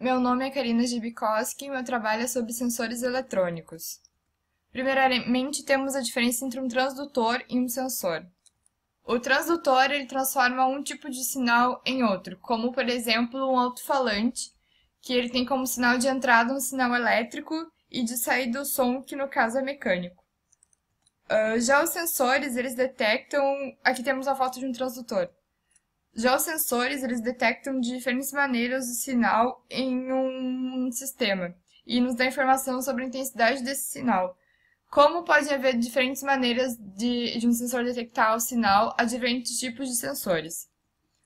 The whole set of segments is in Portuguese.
Meu nome é Karina Gibikowski e meu trabalho é sobre sensores eletrônicos. Primeiramente, temos a diferença entre um transdutor e um sensor. O transdutor ele transforma um tipo de sinal em outro, como por exemplo um alto-falante, que ele tem como sinal de entrada um sinal elétrico e de saída o som, que no caso é mecânico. Uh, já os sensores, eles detectam... Aqui temos a foto de um transdutor. Já os sensores, eles detectam de diferentes maneiras o sinal em um sistema e nos dá informação sobre a intensidade desse sinal. Como pode haver diferentes maneiras de, de um sensor detectar o sinal a diferentes tipos de sensores?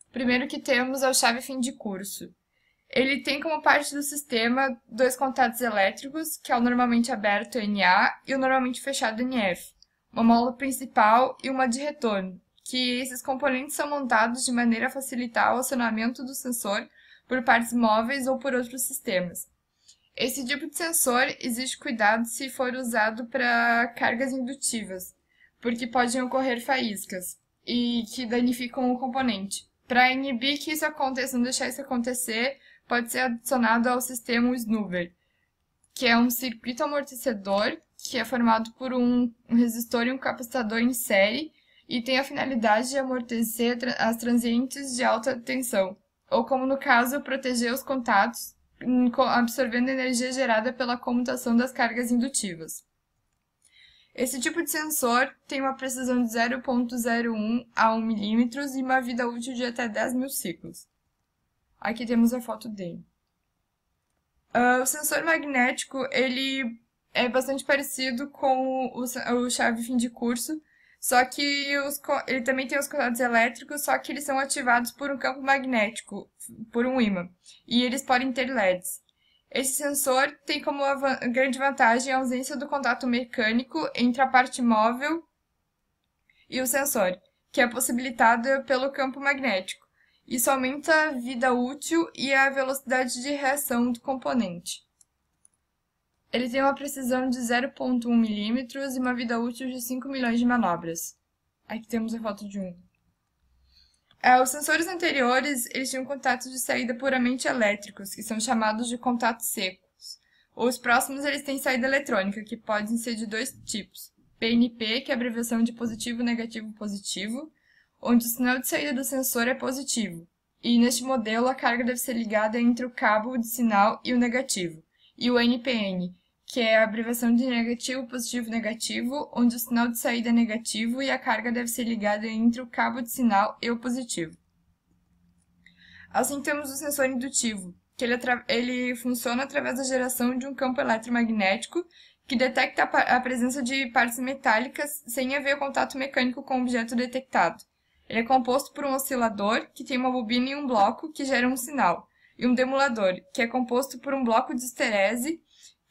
O primeiro que temos é o chave fim de curso. Ele tem como parte do sistema dois contatos elétricos, que é o normalmente aberto NA e o normalmente fechado NF, uma mola principal e uma de retorno, que esses componentes são montados de maneira a facilitar o acionamento do sensor por partes móveis ou por outros sistemas. Esse tipo de sensor exige cuidado se for usado para cargas indutivas, porque podem ocorrer faíscas e que danificam o componente. Para inibir que isso aconteça, não deixar isso acontecer, pode ser adicionado ao sistema o snubber, que é um circuito amortecedor que é formado por um resistor e um capacitador em série e tem a finalidade de amortecer as transientes de alta tensão, ou como no caso, proteger os contatos, hum, absorvendo energia gerada pela comutação das cargas indutivas. Esse tipo de sensor tem uma precisão de 0.01 a 1 milímetros e uma vida útil de até 10 mil ciclos. Aqui temos a foto dele. Uh, o sensor magnético ele é bastante parecido com o, o chave fim de curso, só que os, ele também tem os contatos elétricos, só que eles são ativados por um campo magnético, por um ímã, e eles podem ter LEDs. Esse sensor tem como grande vantagem a ausência do contato mecânico entre a parte móvel e o sensor, que é possibilitado pelo campo magnético. Isso aumenta a vida útil e a velocidade de reação do componente. Ele tem uma precisão de 0.1 milímetros e uma vida útil de 5 milhões de manobras. Aqui temos a foto de um. É, os sensores anteriores, eles tinham contatos de saída puramente elétricos, que são chamados de contatos secos. Os próximos, eles têm saída eletrônica, que podem ser de dois tipos. PNP, que é a abreviação de positivo, negativo, positivo, onde o sinal de saída do sensor é positivo. E neste modelo, a carga deve ser ligada entre o cabo de sinal e o negativo. E o NPN, que é a abreviação de negativo, positivo, negativo, onde o sinal de saída é negativo e a carga deve ser ligada entre o cabo de sinal e o positivo. Assim temos o sensor indutivo, que ele, ele funciona através da geração de um campo eletromagnético que detecta a, a presença de partes metálicas sem haver contato mecânico com o objeto detectado. Ele é composto por um oscilador, que tem uma bobina e um bloco, que gera um sinal, e um demulador, que é composto por um bloco de esterese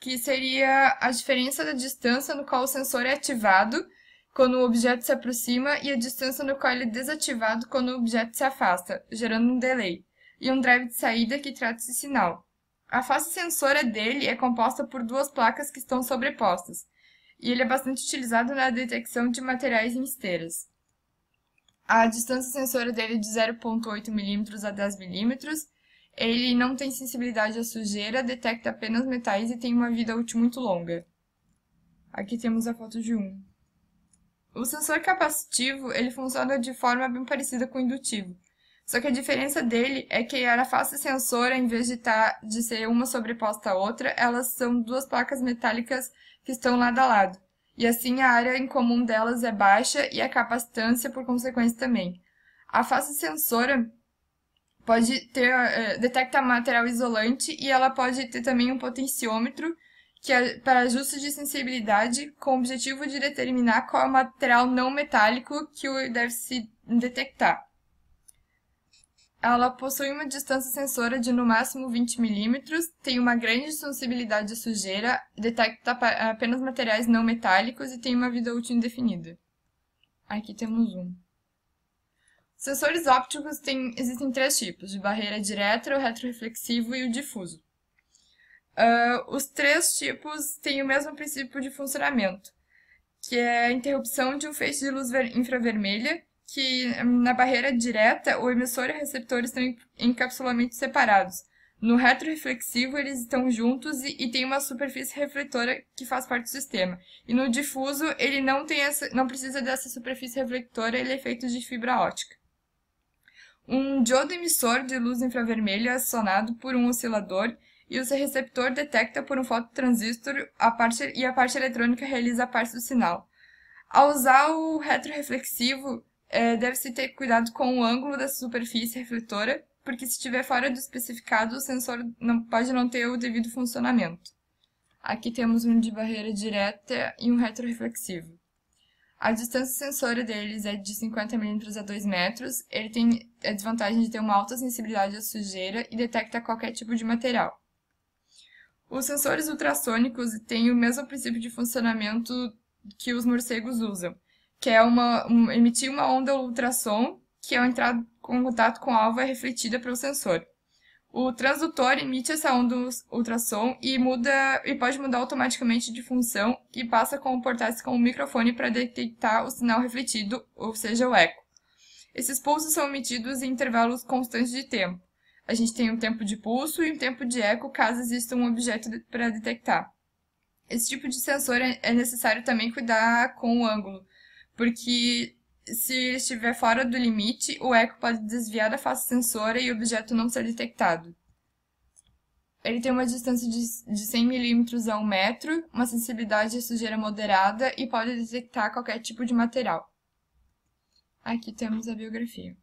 que seria a diferença da distância no qual o sensor é ativado quando o objeto se aproxima e a distância no qual ele é desativado quando o objeto se afasta, gerando um delay, e um drive de saída que trata esse sinal. A face sensora dele é composta por duas placas que estão sobrepostas, e ele é bastante utilizado na detecção de materiais em esteiras. A distância sensora dele é de 0.8 mm a 10 mm ele não tem sensibilidade à sujeira, detecta apenas metais e tem uma vida útil muito longa. Aqui temos a foto de um. O sensor capacitivo ele funciona de forma bem parecida com o indutivo, só que a diferença dele é que a face sensora, em vez de, tá, de ser uma sobreposta à outra, elas são duas placas metálicas que estão lado a lado. E assim a área em comum delas é baixa e a capacitância, por consequência, também. A face sensora pode ter, uh, detecta material isolante e ela pode ter também um potenciômetro que é para ajuste de sensibilidade com o objetivo de determinar qual é o material não metálico que deve se detectar. Ela possui uma distância sensora de no máximo 20 milímetros, tem uma grande sensibilidade à sujeira, detecta apenas materiais não metálicos e tem uma vida útil indefinida. Aqui temos um. Sensores ópticos existem três tipos, de barreira direta, o retroreflexivo e o difuso. Uh, os três tipos têm o mesmo princípio de funcionamento, que é a interrupção de um feixe de luz infravermelha, que hum, na barreira direta o emissor e o receptor estão em encapsulamentos separados. No retroreflexivo eles estão juntos e, e tem uma superfície refletora que faz parte do sistema. E no difuso ele não, tem essa, não precisa dessa superfície refletora, ele é feito de fibra ótica. Um diodo emissor de luz infravermelha é acionado por um oscilador e o seu receptor detecta por um fototransistor a parte, e a parte eletrônica realiza a parte do sinal. Ao usar o retroreflexivo, é, deve-se ter cuidado com o ângulo da superfície refletora, porque se estiver fora do especificado, o sensor não, pode não ter o devido funcionamento. Aqui temos um de barreira direta e um retroreflexivo. A distância sensora deles é de 50 milímetros a 2 metros. Ele tem a desvantagem de ter uma alta sensibilidade à sujeira e detecta qualquer tipo de material. Os sensores ultrassônicos têm o mesmo princípio de funcionamento que os morcegos usam, que é uma, um, emitir uma onda ultrassom que, é ao entrar em contato com o alvo, é refletida pelo sensor. O transdutor emite essa onda ultrassom e muda e pode mudar automaticamente de função e passa a comportar-se como um microfone para detectar o sinal refletido, ou seja, o eco. Esses pulsos são emitidos em intervalos constantes de tempo. A gente tem um tempo de pulso e um tempo de eco caso exista um objeto para detectar. Esse tipo de sensor é, é necessário também cuidar com o ângulo, porque se estiver fora do limite, o eco pode desviar da face sensora e o objeto não ser detectado. Ele tem uma distância de, de 100 mm a 1 metro, uma sensibilidade de sujeira moderada e pode detectar qualquer tipo de material. Aqui temos a biografia.